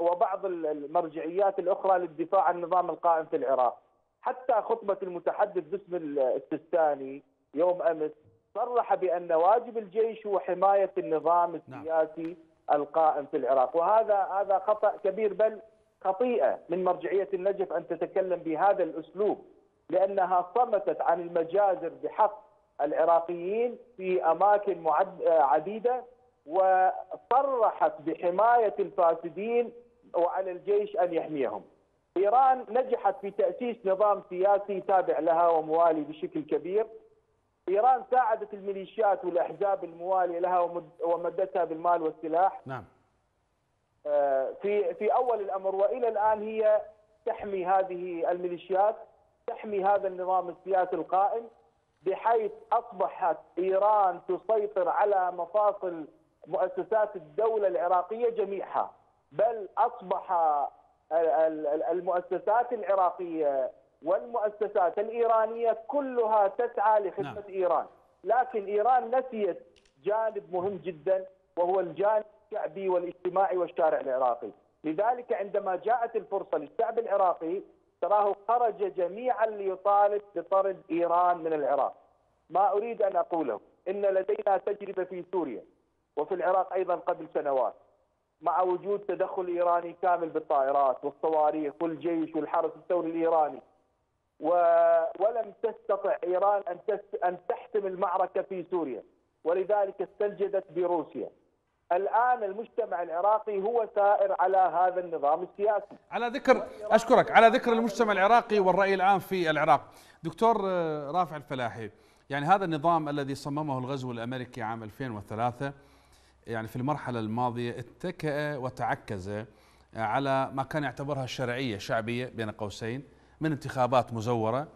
وبعض المرجعيات الأخرى للدفاع عن النظام القائم في العراق حتى خطبة المتحدث باسم السستاني يوم أمس صرح بأن واجب الجيش هو حماية النظام نعم. السياسي نعم. القائم في العراق وهذا هذا خطأ كبير بل خطيئة من مرجعية النجف أن تتكلم بهذا الأسلوب لأنها صمتت عن المجازر بحق العراقيين في أماكن معد... عديدة وصرحت بحماية الفاسدين وعلى الجيش أن يحميهم إيران نجحت في تأسيس نظام سياسي تابع لها وموالي بشكل كبير إيران ساعدت الميليشيات والأحزاب الموالية لها ومدتها بالمال والسلاح نعم آه، في في أول الأمر وإلى الآن هي تحمي هذه الميليشيات تحمي هذا النظام السياسي القائم بحيث أصبحت إيران تسيطر على مفاصل مؤسسات الدولة العراقية جميعها بل أصبح المؤسسات العراقية والمؤسسات الإيرانية كلها تسعى لخدمة نعم. إيران لكن إيران نسيت جانب مهم جدا وهو الجانب الشعبي والاجتماعي والشارع العراقي لذلك عندما جاءت الفرصة للشعب العراقي تراه خرج جميعا ليطالب بطرد إيران من العراق ما أريد أن أقوله إن لدينا تجربة في سوريا وفي العراق أيضا قبل سنوات مع وجود تدخل إيراني كامل بالطائرات والصواريخ والجيش والحرس الثوري الإيراني ولم تستطع ايران ان ان تحسم المعركه في سوريا ولذلك استنجدت بروسيا. الان المجتمع العراقي هو سائر على هذا النظام السياسي. على ذكر اشكرك على ذكر المجتمع العراقي والراي العام في العراق. دكتور آه، رافع الفلاحي يعني هذا النظام الذي صممه الغزو الامريكي عام 2003 يعني في المرحله الماضيه اتكأ وتعكز على ما كان يعتبرها الشرعيه شعبيه بين قوسين من انتخابات مزورة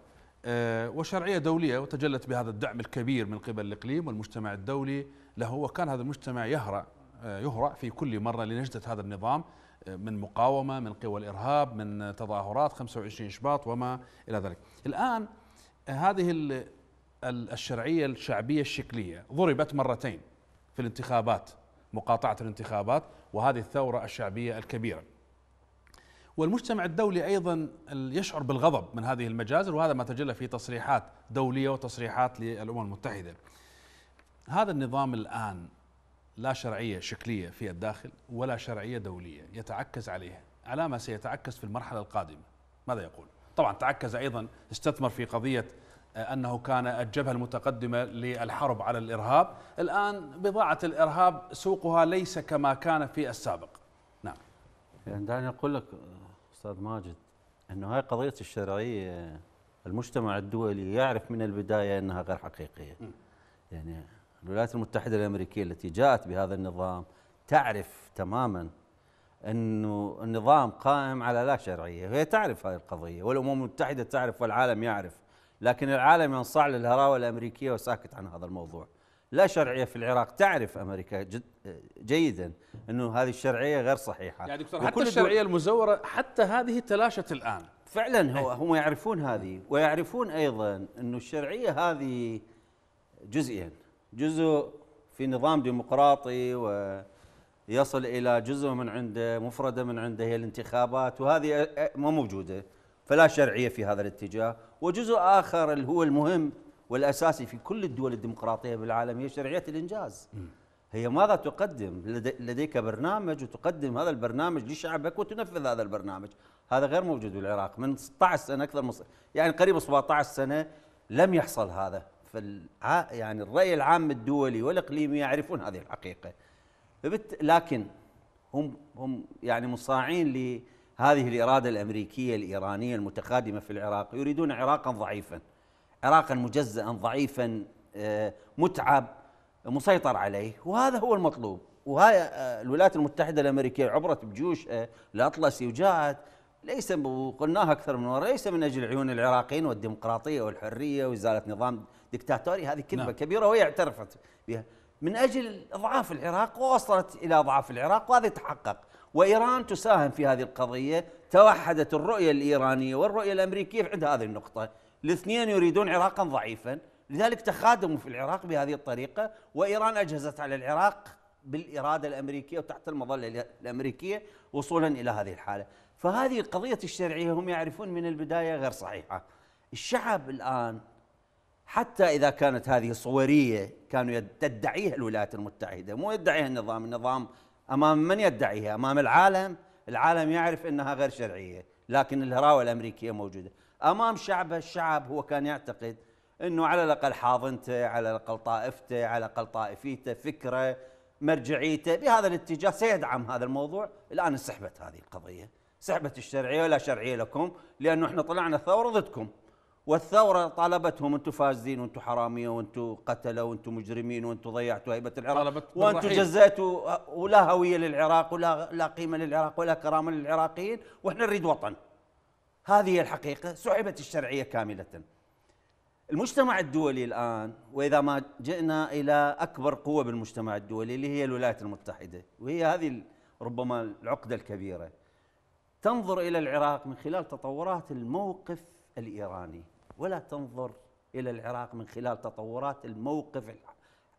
آه، وشرعية دولية وتجلت بهذا الدعم الكبير من قبل الإقليم والمجتمع الدولي له وكان هذا المجتمع يهرأ آه، يهرأ في كل مرة لنجدة هذا النظام آه، من مقاومة من قوى الإرهاب من تظاهرات 25 شباط وما إلى ذلك الآن هذه الشرعية الشعبية الشكلية ضربت مرتين في الانتخابات مقاطعة الانتخابات وهذه الثورة الشعبية الكبيرة والمجتمع الدولي أيضا يشعر بالغضب من هذه المجازر وهذا ما تجلى في تصريحات دولية وتصريحات للأمم المتحدة هذا النظام الآن لا شرعية شكلية في الداخل ولا شرعية دولية يتعكز عليها على ما سيتعكس في المرحلة القادمة ماذا يقول؟ طبعا تعكز أيضا استثمر في قضية آه، أنه كان الجبهة المتقدمة للحرب على الإرهاب الآن بضاعة الإرهاب سوقها ليس كما كان في السابق نعم يعني دعني أقول لك استاذ ماجد انه هاي قضيه الشرعيه المجتمع الدولي يعرف من البدايه انها غير حقيقيه يعني الولايات المتحده الامريكيه التي جاءت بهذا النظام تعرف تماما انه النظام قائم على لا شرعيه، هي تعرف هذه القضيه والامم المتحده تعرف والعالم يعرف، لكن العالم ينصاع للهراوه الامريكيه وساكت عن هذا الموضوع. لا شرعيه في العراق تعرف امريكا جد جيدا انه هذه الشرعيه غير صحيحه يعني دكتور حتى الشرعيه المزوره حتى هذه تلاشت الان فعلا هو هم يعرفون هذه ويعرفون ايضا انه الشرعيه هذه جزئين جزء في نظام ديمقراطي ويصل الى جزء من عنده مفرده من عنده هي الانتخابات وهذه ما موجوده فلا شرعيه في هذا الاتجاه وجزء اخر اللي هو المهم والأساسي في كل الدول الديمقراطية بالعالم هي شرعية الإنجاز هي ماذا تقدم لديك برنامج وتقدم هذا البرنامج لشعبك وتنفذ هذا البرنامج هذا غير موجود بالعراق من 16 سنة أكثر من يعني قريب 17 سنة لم يحصل هذا فال يعني الرأي العام الدولي والإقليمي يعرفون هذه الحقيقة فبت... لكن هم هم يعني مصاعين لهذه الإرادة الأمريكية الإيرانية المتقادمة في العراق يريدون عراقا ضعيفا عراقا مجزأ ضعيفا آه، متعب مسيطر عليه وهذا هو المطلوب وهاي آه، الولايات المتحدة الأمريكية عبرت بجيوش آه، الأطلسي وجاءت ليس وقلناها أكثر من مرة ليس من أجل عيون العراقيين والديمقراطية والحرية وإزالة نظام دكتاتوري هذه كلمة نعم. كبيرة وهي اعترفت بها من أجل إضعاف العراق ووصلت إلى ضعف العراق وهذا تحقق وإيران تساهم في هذه القضية توحدت الرؤية الإيرانية والرؤية الأمريكية عند هذه النقطة الاثنين يريدون عراقا ضعيفا لذلك تخادموا في العراق بهذه الطريقة وإيران أجهزت على العراق بالإرادة الأمريكية وتحت المظلة الأمريكية وصولا إلى هذه الحالة فهذه قضية الشرعية هم يعرفون من البداية غير صحيحة الشعب الآن حتى إذا كانت هذه صورية كانوا تدعيها الولايات المتحدة مو يدعيها النظام النظام أمام من يدعيها أمام العالم العالم يعرف أنها غير شرعية لكن الهراوة الأمريكية موجودة امام شعبها الشعب هو كان يعتقد انه على الاقل حاضنته على الاقل طائفته على الاقل طائفيته فكره مرجعيته بهذا الاتجاه سيدعم هذا الموضوع الان انسحبت هذه القضيه سحبت الشرعيه ولا شرعيه لكم لانه احنا طلعنا الثوره ضدكم والثوره طالبتهم انتم فاسدين وانتم حراميه وانتم قتله وانتم مجرمين وانتم ضيعتوا هيبه العراق وانتم جزيتوا ولا هويه للعراق ولا لا قيمه للعراق ولا كرامه للعراقيين واحنا نريد وطن هذه هي الحقيقة سحبت الشرعية كاملة المجتمع الدولي الآن وإذا ما جئنا إلى أكبر قوة بالمجتمع الدولي اللي هي الولايات المتحدة وهي هذه ربما العقدة الكبيرة تنظر إلى العراق من خلال تطورات الموقف الإيراني ولا تنظر إلى العراق من خلال تطورات الموقف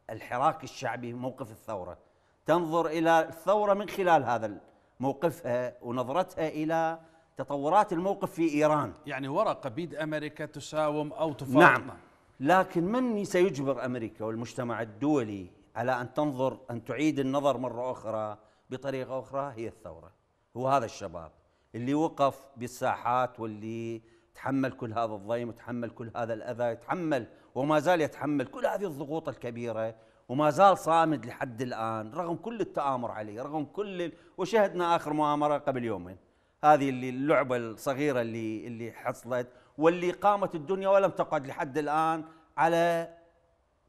الحراك الشعبي موقف الثورة تنظر إلى الثورة من خلال هذا موقفها ونظرتها إلى تطورات الموقف في إيران يعني ورقة بيد أمريكا تساوم أو تفاوض نعم. نعم لكن من سيجبر أمريكا والمجتمع الدولي على أن تنظر أن تعيد النظر مرة أخرى بطريقة أخرى هي الثورة هو هذا الشباب اللي وقف بالساحات واللي تحمل كل هذا الضيم وتحمل كل هذا الأذى يتحمل وما زال يتحمل كل هذه الضغوط الكبيرة وما زال صامد لحد الآن رغم كل التآمر عليه رغم كل وشهدنا آخر مؤامرة قبل يومين هذه اللي اللعبه الصغيره اللي اللي حصلت واللي قامت الدنيا ولم تقعد لحد الان على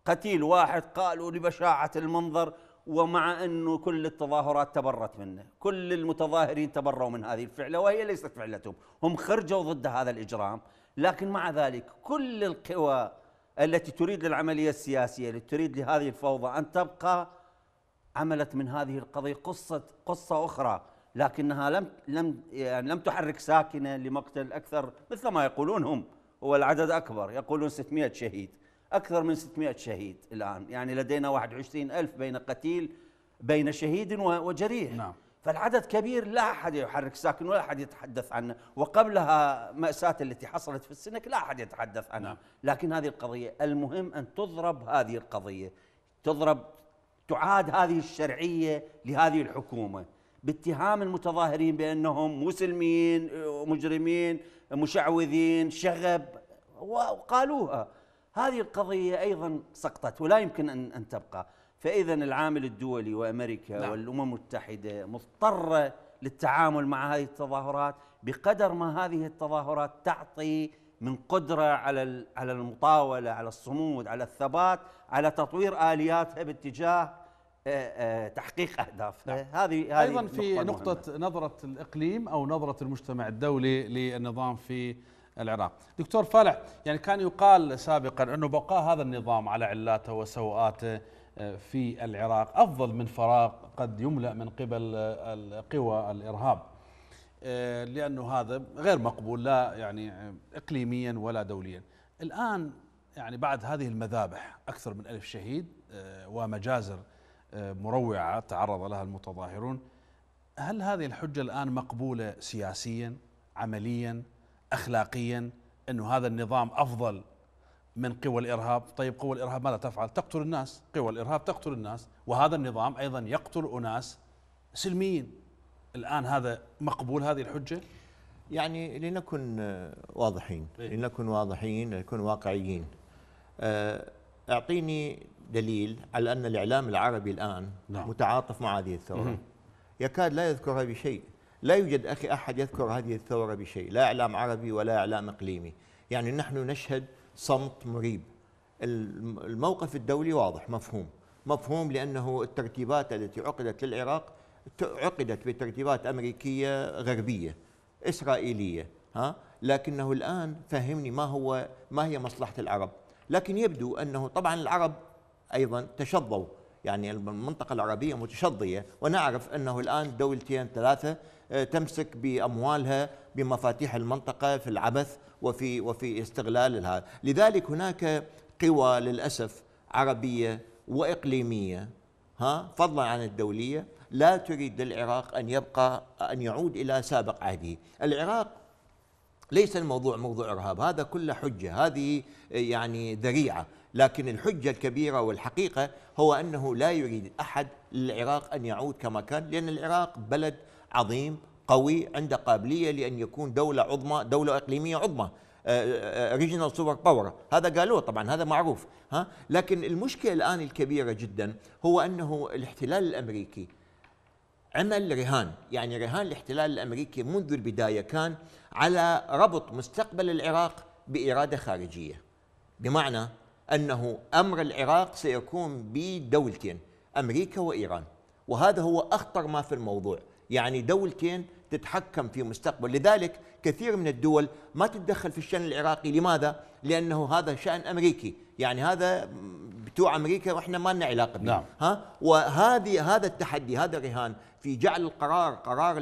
قتيل واحد قالوا لبشاعه المنظر ومع انه كل التظاهرات تبرت منه، كل المتظاهرين تبروا من هذه الفعله وهي ليست فعلتهم، هم خرجوا ضد هذا الاجرام، لكن مع ذلك كل القوى التي تريد للعمليه السياسيه، التي تريد لهذه الفوضى ان تبقى عملت من هذه القضيه قصه قصه اخرى لكنها لم لم يعني لم تحرك ساكنه لمقتل اكثر مثل ما يقولون هم هو العدد اكبر يقولون 600 شهيد اكثر من 600 شهيد الان يعني لدينا 21000 بين قتيل بين شهيد وجريح نعم. فالعدد كبير لا احد يحرك ساكن ولا احد يتحدث عنه وقبلها ماساه التي حصلت في السنك لا احد يتحدث عنها نعم. لكن هذه القضيه المهم ان تضرب هذه القضيه تضرب تعاد هذه الشرعيه لهذه الحكومه باتهام المتظاهرين بانهم مسلمين مجرمين مشعوذين شغب وقالوها هذه القضيه ايضا سقطت ولا يمكن ان ان تبقى فاذا العامل الدولي وامريكا نعم. والامم المتحده مضطره للتعامل مع هذه التظاهرات بقدر ما هذه التظاهرات تعطي من قدره على على المطاوله على الصمود على الثبات على تطوير الياتها باتجاه آه، آه، تحقيق اهداف نعم. آه، هذه هذه ايضا في نقطه نقطة نظره الاقليم او نظره المجتمع الدولي للنظام في العراق دكتور فالح يعني كان يقال سابقا انه بقاء هذا النظام على علاته وسوءاته في العراق افضل من فراغ قد يملا من قبل قوى الارهاب لانه هذا غير مقبول لا يعني اقليميا ولا دوليا الان يعني بعد هذه المذابح اكثر من ألف شهيد ومجازر مروعة تعرض لها المتظاهرون هل هذه الحجة الآن مقبولة سياسيا عمليا أخلاقيا أنه هذا النظام أفضل من قوى الإرهاب طيب قوى الإرهاب ماذا تفعل تقتل الناس قوى الإرهاب تقتل الناس وهذا النظام أيضا يقتل أناس سلميين الآن هذا مقبول هذه الحجة يعني لنكن واضحين إيه. لنكن واضحين لنكن واقعيين أه، أعطيني دليل على أن الإعلام العربي الآن نعم. متعاطف مع هذه الثورة مم. يكاد لا يذكرها بشيء لا يوجد أخي أحد يذكر هذه الثورة بشيء لا إعلام عربي ولا إعلام إقليمي يعني نحن نشهد صمت مريب الموقف الدولي واضح مفهوم مفهوم لأنه الترتيبات التي عقدت للعراق عقدت بترتيبات أمريكية غربية إسرائيلية ها لكنه الآن فهمني ما هو ما هي مصلحة العرب لكن يبدو أنه طبعا العرب ايضا تشظوا يعني المنطقه العربيه متشظيه ونعرف انه الان دولتين ثلاثه آه، تمسك باموالها بمفاتيح المنطقه في العبث وفي وفي استغلال هذا لذلك هناك قوى للاسف عربيه واقليميه ها فضلا عن الدوليه لا تريد للعراق ان يبقى ان يعود الى سابق عهده العراق ليس الموضوع موضوع ارهاب هذا كله حجه هذه آه، يعني ذريعه لكن الحجة الكبيرة والحقيقة هو أنه لا يريد أحد للعراق أن يعود كما كان لأن العراق بلد عظيم قوي عنده قابلية لأن يكون دولة عظمى دولة إقليمية عظمى ريجنال سوبر باور هذا قالوه طبعا هذا معروف ها لكن المشكله الان الكبيره جدا هو انه الاحتلال الامريكي عمل رهان يعني رهان الاحتلال الامريكي منذ البدايه كان على ربط مستقبل العراق باراده خارجيه بمعنى أنه أمر العراق سيكون بدولتين أمريكا وإيران وهذا هو أخطر ما في الموضوع يعني دولتين تتحكم في مستقبل لذلك كثير من الدول ما تتدخل في الشأن العراقي لماذا؟ لأنه هذا شأن أمريكي يعني هذا تو امريكا واحنا ما لنا علاقه به نعم. ها وهذه هذا التحدي هذا الرهان في جعل القرار قرار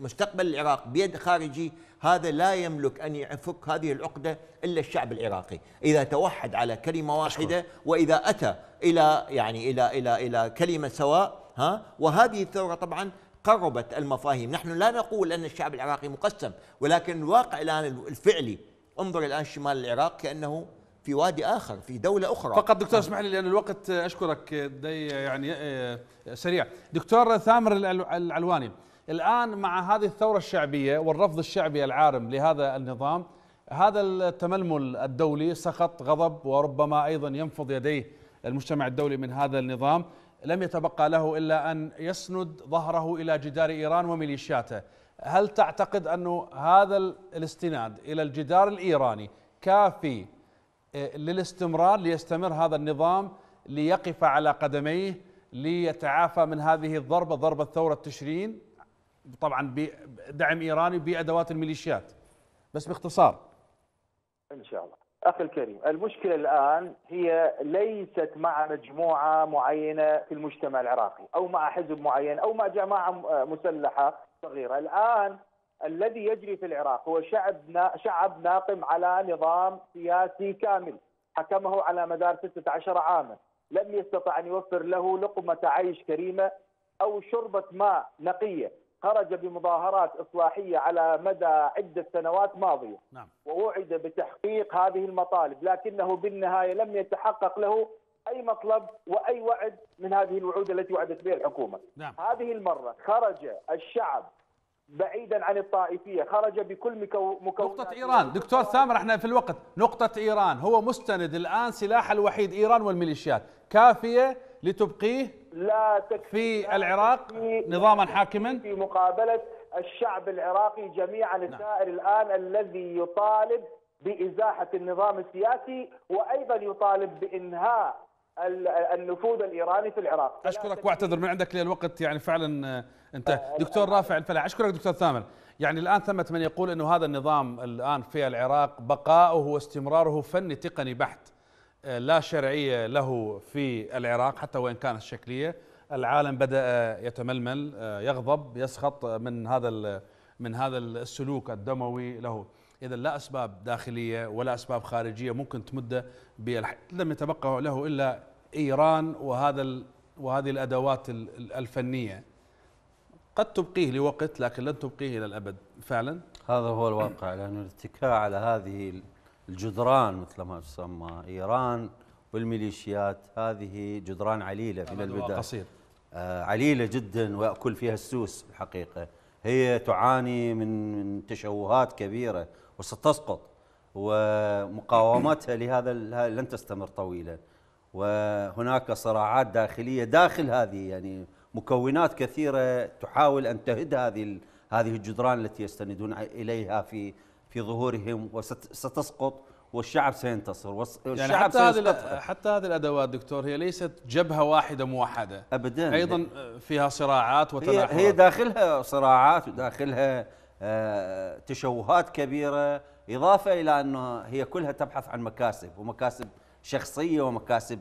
مستقبل العراق بيد خارجي هذا لا يملك ان يفك هذه العقده الا الشعب العراقي اذا توحد على كلمه واحده أشكر. واذا اتى الى يعني الى الى الى كلمه سواء ها وهذه الثوره طبعا قربت المفاهيم نحن لا نقول ان الشعب العراقي مقسم ولكن الواقع الان الفعلي انظر الان شمال العراق كانه في وادي اخر في دوله اخرى فقط دكتور اسمح لي لان الوقت اشكرك دي يعني آه، آه، سريع دكتور ثامر العلواني الان مع هذه الثوره الشعبيه والرفض الشعبي العارم لهذا النظام هذا التململ الدولي سقط غضب وربما ايضا ينفض يديه المجتمع الدولي من هذا النظام لم يتبقى له الا ان يسند ظهره الى جدار ايران وميليشياته هل تعتقد انه هذا الاستناد الى الجدار الايراني كافي للاستمرار ليستمر هذا النظام ليقف على قدميه ليتعافى من هذه الضربة ضربة ثورة تشرين طبعا بدعم إيراني بأدوات الميليشيات بس باختصار إن شاء الله أخي الكريم المشكلة الآن هي ليست مع مجموعة معينة في المجتمع العراقي أو مع حزب معين أو مع جماعة مسلحة صغيرة الآن الذي يجري في العراق هو شعب شعب ناقم على نظام سياسي كامل حكمه على مدار 16 عاما لم يستطع ان يوفر له لقمه عيش كريمه او شربه ماء نقيه خرج بمظاهرات اصلاحيه على مدى عده سنوات ماضيه نعم. ووعد بتحقيق هذه المطالب لكنه بالنهايه لم يتحقق له اي مطلب واي وعد من هذه الوعود التي وعدت بها الحكومه نعم. هذه المره خرج الشعب بعيدا عن الطائفية خرج بكل مكونات نقطة إيران دكتور سامر احنا في الوقت نقطة إيران هو مستند الآن سلاح الوحيد إيران والميليشيات كافية لتبقيه لا تكفي في العراق نظاما حاكما في مقابلة الشعب العراقي جميعا نعم. السائر نعم. الآن الذي يطالب بإزاحة النظام السياسي وأيضا يطالب بإنهاء النفوذ الايراني في العراق اشكرك واعتذر من عندك للوقت يعني فعلا آه، انتهى آه، دكتور رافع الفلاح اشكرك دكتور ثامر يعني الان ثمه من يقول انه هذا النظام الان في العراق بقاؤه واستمراره فني تقني بحت آه، لا شرعيه له في العراق حتى وان كانت شكليه العالم بدا يتململ يغضب يسخط من هذا من هذا السلوك الدموي له إذا لا أسباب داخلية ولا أسباب خارجية ممكن تمده بالحد لم يتبقى له إلا إيران وهذا وهذه الأدوات الفنية قد تبقيه لوقت لكن لن تبقيه إلى الأبد فعلا هذا هو الواقع لأن الاتكاء على هذه الجدران مثل ما تسمى إيران والميليشيات هذه جدران عليلة من البداية قصير آه عليلة جدا وياكل فيها السوس الحقيقة هي تعاني من تشوهات كبيرة وستسقط ومقاومتها لهذا لن تستمر طويلا وهناك صراعات داخليه داخل هذه يعني مكونات كثيره تحاول ان تهد هذه هذه الجدران التي يستندون اليها في في ظهورهم وستسقط والشعب سينتصر والشعب يعني حتى هذه حتى هذه الادوات دكتور هي ليست جبهه واحده موحده ابدا ايضا آه، فيها صراعات وتناحرات هي داخلها صراعات وداخلها آه، تشوهات كبيرة إضافة إلى أنه هي كلها تبحث عن مكاسب ومكاسب شخصية ومكاسب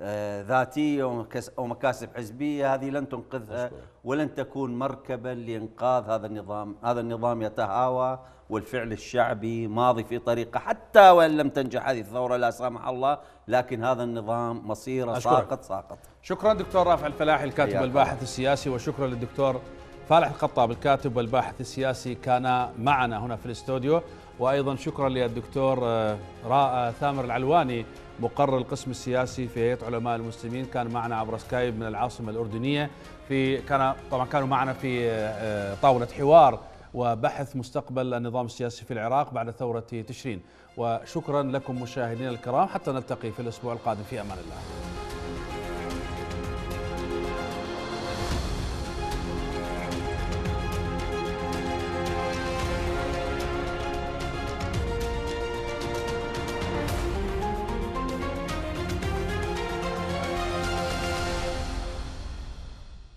آه، ذاتية ومكاسب حزبية هذه لن تنقذها ولن تكون مركبا لإنقاذ هذا النظام هذا النظام يتهاوى والفعل الشعبي ماضي في طريقة حتى وإن لم تنجح هذه الثورة لا سامح الله لكن هذا النظام مصيره ساقط ساقط شكرا دكتور رافع الفلاحي الكاتب الباحث السياسي وشكرا للدكتور فالح الخطاب الكاتب والباحث السياسي كان معنا هنا في الاستوديو وايضا شكرا للدكتور آه، راء آه، ثامر العلواني مقرر القسم السياسي في هيئه علماء المسلمين كان معنا عبر سكايب من العاصمه الاردنيه في كان طبعا كانوا معنا في آه، طاوله حوار وبحث مستقبل النظام السياسي في العراق بعد ثوره تشرين وشكرا لكم مشاهدينا الكرام حتى نلتقي في الاسبوع القادم في امان الله